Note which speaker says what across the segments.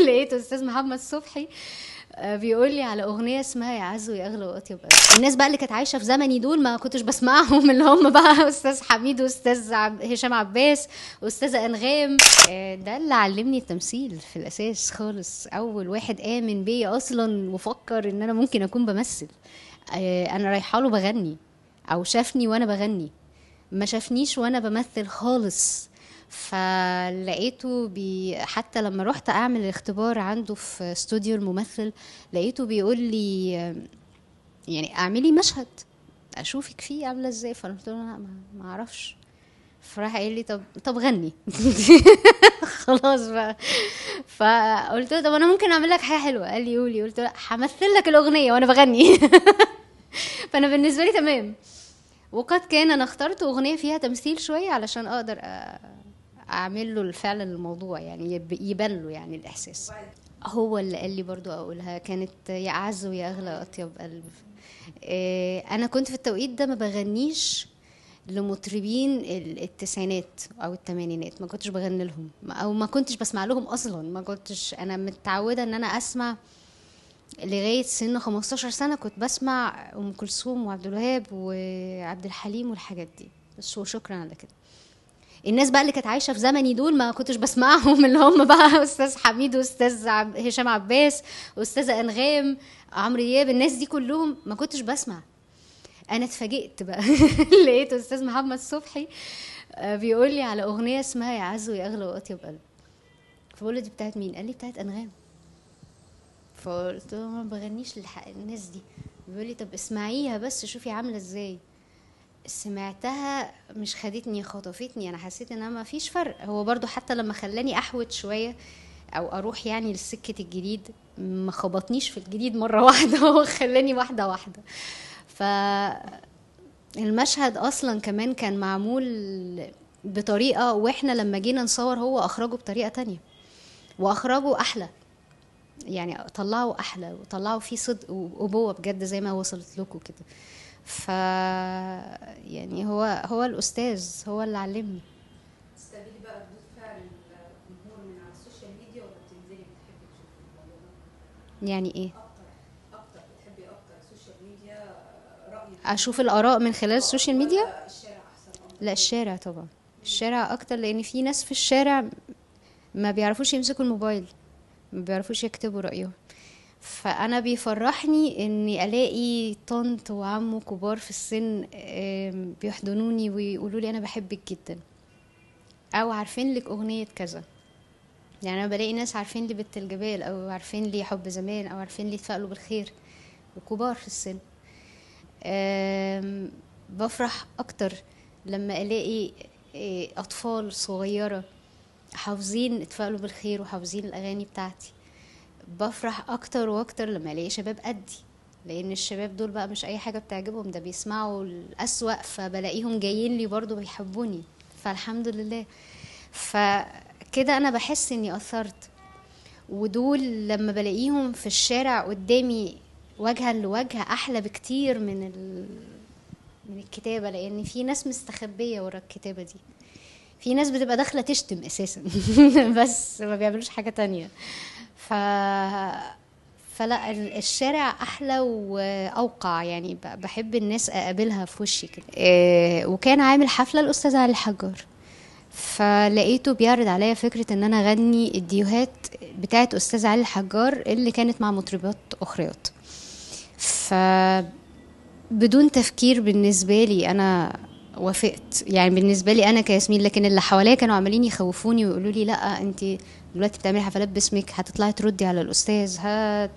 Speaker 1: لقيت استاذ محمد صبحي آه، بيقول لي على اغنيه اسمها يا عز ويا اغلى واطيب الناس بقى اللي كانت عايشه في زمني دول ما كنتش بسمعهم اللي هم بقى استاذ حميد واستاذ هشام عباس واستاذ انغام آه، ده اللي علمني التمثيل في الاساس خالص اول واحد امن بيا اصلا وفكر ان انا ممكن اكون بمثل آه، انا رايحه له بغني او شافني وانا بغني ما شافنيش وانا بمثل خالص فلقيته بي حتى لما رحت اعمل الاختبار عنده في استوديو الممثل لقيته بيقول لي يعني اعملي مشهد اشوفك فيه عامله ازاي فقلت له لا ما اعرفش فراح قال لي طب طب غني خلاص بقى فقلت له طب انا ممكن اعمل لك حاجه حلوه قال لي قولي قلت له همثل لك الاغنيه وانا بغني فانا بالنسبه لي تمام وقد كان انا اخترت اغنيه فيها تمثيل شويه علشان اقدر أ... اعمل له فعلا الموضوع يعني يبان له يعني الاحساس هو اللي قال لي برضو اقولها كانت يا اعز ويا اغلى اطيب قلب آه، انا كنت في التوقيت ده ما بغنيش لمطربين التسعينات او الثمانينات ما كنتش بغني لهم او ما كنتش بسمع لهم اصلا ما كنتش انا متعوده ان انا اسمع لغايه سن 15 سنه كنت بسمع ام كلثوم وعبد الوهاب وعبد الحليم والحاجات دي بس وشكرا على كده الناس بقى اللي كانت عايشه في زمني دول ما كنتش بسمعهم اللي هم بقى استاذ حميد واستاذ هشام عباس واستاذه انغام عمرو دياب الناس دي كلهم ما كنتش بسمع انا اتفاجئت بقى لقيت استاذ محمد صبحي آه، بيقول لي على اغنيه اسمها يا عز ويا اغلى واطيب قلب فبقول له دي بتاعت مين قال لي بتاعت انغام فقلت له ما بغنيش للناس دي بيقول لي طب اسمعيها بس شوفي عامله ازاي سمعتها مش خدتني خطفتني انا حسيت ان ما فيش فرق هو برضو حتى لما خلاني احوت شويه او اروح يعني لسكه الجديد ما خبطنيش في الجديد مره واحده هو خلاني واحده واحده ف المشهد اصلا كمان كان معمول بطريقه واحنا لما جينا نصور هو اخرجه بطريقه تانية واخرجه احلى يعني طلعه احلى وطلعه فيه صدق وابوه بجد زي ما وصلت لكم كده ف يعني هو هو الاستاذ هو اللي علمني بقى ردود فعل الجمهور من على السوشيال ميديا ولا بتنزلي بتحبي
Speaker 2: تشوفي يعني ايه؟
Speaker 1: اكتر اكتر بتحبي اكتر السوشيال ميديا آه، رايك اشوف الاراء من خلال آه، السوشيال ميديا؟ لا الشارع طبعا الشارع اكتر لان في ناس في الشارع ما بيعرفوش يمسكوا الموبايل ما بيعرفوش يكتبوا رايهم فانا بيفرحني اني الاقي طنط وعمه كبار في السن بيحضنوني ويقولوا لي انا بحبك جدا او عارفين لك اغنيه كذا يعني انا بلاقي ناس عارفين لي بنت الجبال او عارفين لي حب زمان او عارفين لي تفائلوا بالخير وكبار في السن بفرح اكتر لما الاقي آه، اطفال صغيره حافظين اتفائلوا بالخير وحافظين الاغاني بتاعتي بفرح اكتر واكتر لما الاقي شباب قدي لان الشباب دول بقى مش اي حاجه بتعجبهم ده بيسمعوا الاسوا فبلاقيهم جايين لي برضو بيحبوني فالحمد لله فكده انا بحس اني اثرت ودول لما بلاقيهم في الشارع قدامي وجها لوجه احلى بكتير من ال... من الكتابه لان في ناس مستخبيه ورا الكتابه دي في ناس بتبقى داخله تشتم اساسا بس ما بيعملوش حاجه تانية ف فلا الشارع احلى واوقع يعني بحب الناس اقابلها في وشي كده آه، وكان عامل حفله الاستاذ علي الحجار فلقيته بيعرض عليا فكره ان انا اغني الديوهات بتاعه استاذ علي الحجار اللي كانت مع مطربات اخريات ف بدون تفكير بالنسبه لي انا وافقت يعني بالنسبه لي انا كياسمين لكن اللي حواليا كانوا عمالين يخوفوني ويقولوا لي لا انت دلوقتي بتعملي حفلات باسمك هتطلعي تردي على الاستاذ هات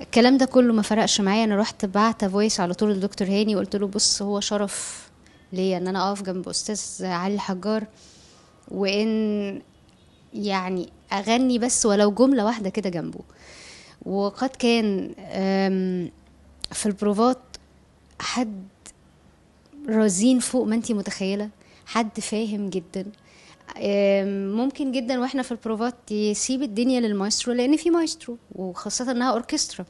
Speaker 1: الكلام ده كله ما فرقش معايا انا رحت بعت فويس على طول للدكتور هاني وقلت له بص هو شرف ليا ان انا اقف جنب استاذ علي الحجار وان يعني اغني بس ولو جمله واحده كده جنبه وقد كان في البروفات حد رزين فوق ما انت متخيله حد فاهم جدا ممكن جدا واحنا في البروفات يسيب الدنيا للمايسترو لان في مايسترو وخاصه انها اوركسترا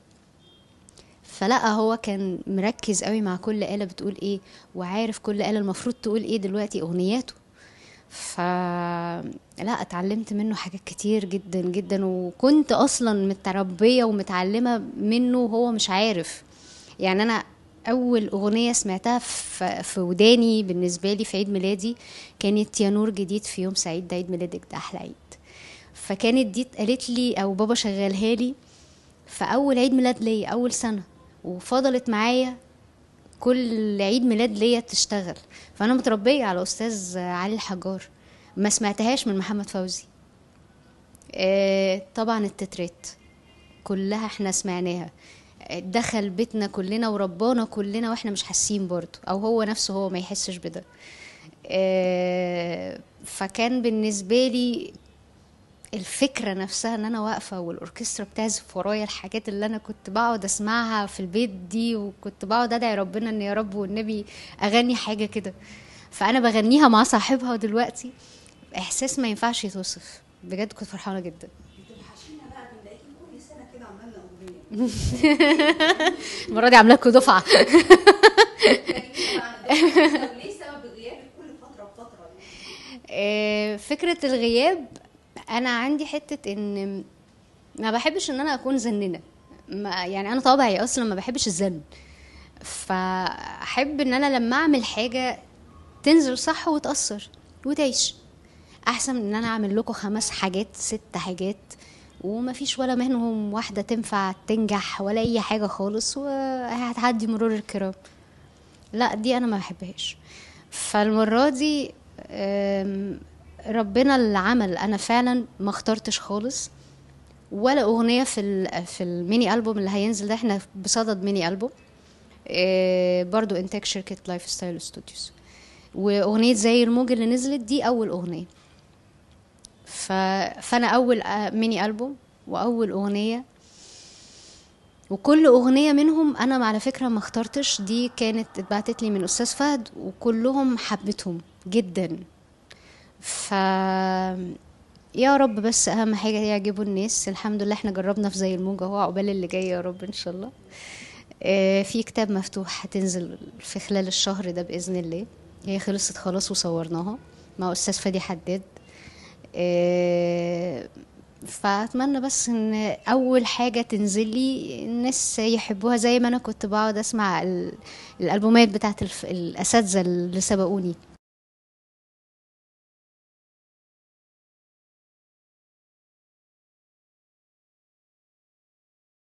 Speaker 1: فلا هو كان مركز قوي مع كل آلة بتقول ايه وعارف كل آلة المفروض تقول ايه دلوقتي اغنياته ف لا اتعلمت منه حاجات كتير جدا جدا وكنت اصلا متربيه ومتعلمه منه وهو مش عارف يعني انا اول اغنيه سمعتها في وداني بالنسبه لي في عيد ميلادي كانت يا نور جديد في يوم سعيد ده عيد ميلادك ده احلى عيد فكانت دي قالت لي او بابا شغلها لي في اول عيد ميلاد ليا اول سنه وفضلت معايا كل عيد ميلاد ليا تشتغل فانا متربيه على استاذ علي الحجار ما سمعتهاش من محمد فوزي آه طبعا التترات كلها احنا سمعناها دخل بيتنا كلنا وربانا كلنا واحنا مش حاسين برضه او هو نفسه هو ما يحسش بده آه، فكان بالنسبه لي الفكرة نفسها ان انا واقفة والاوركسترا بتعزف ورايا الحاجات اللي انا كنت بقعد اسمعها في البيت دي وكنت بقعد ادعي ربنا ان يا رب والنبي اغني حاجة كده فانا بغنيها مع صاحبها دلوقتي احساس ما ينفعش يتوصف بجد كنت فرحانة جدا المره دي عامله لكم دفعه آه، فكره الغياب انا عندي حته ان ما بحبش ان انا اكون زننه يعني انا طبعي اصلا ما بحبش الزن فاحب ان انا لما اعمل حاجه تنزل صح وتاثر وتعيش احسن من ان انا اعمل لكم خمس حاجات ست حاجات وما فيش ولا منهم واحدة تنفع تنجح ولا أي حاجة خالص وهتعدي مرور الكرام لا دي أنا ما بحبهاش فالمرة دي ربنا اللي عمل أنا فعلا ما اخترتش خالص ولا أغنية في في الميني ألبوم اللي هينزل ده احنا بصدد ميني ألبوم آه، برضو إنتاج شركة لايف ستايل ستوديوز وأغنية زي الموج اللي نزلت دي أول أغنية ف... فانا اول ميني البوم واول اغنيه وكل اغنيه منهم انا على فكره ما اخترتش دي كانت اتبعتت لي من استاذ فهد وكلهم حبتهم جدا ف يا رب بس اهم حاجه يعجبوا الناس الحمد لله احنا جربنا في زي الموجه اهو عقبال اللي جاي يا رب ان شاء الله آه في كتاب مفتوح هتنزل في خلال الشهر ده باذن الله هي خلصت خلاص وصورناها مع استاذ فادي حداد آه، فاتمنى بس ان اول حاجه تنزلي الناس يحبوها زي ما انا كنت بقعد اسمع الالبومات بتاعت الاساتذه اللي سبقوني